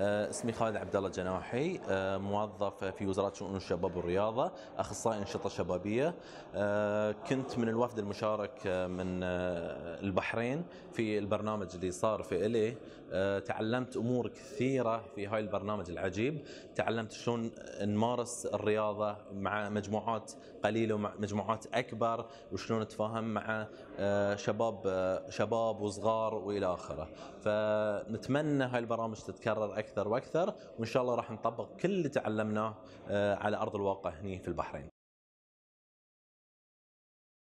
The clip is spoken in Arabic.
آه، اسمي خالد عبد الله جناحي آه، موظف في وزاره شؤون الشباب والرياضه اخصائي انشطه شبابيه آه، كنت من الوفد المشارك من البحرين في البرنامج اللي صار في الي تعلمت امور كثيره في هاي البرنامج العجيب تعلمت شلون نمارس الرياضه مع مجموعات قليله ومجموعات اكبر وشلون نتفاهم مع شباب شباب وصغار والى اخره فنتمنى هاي البرامج تتكرر اكثر واكثر وان شاء الله راح نطبق كل اللي تعلمناه آه، على ارض الواقع هنا في البحرين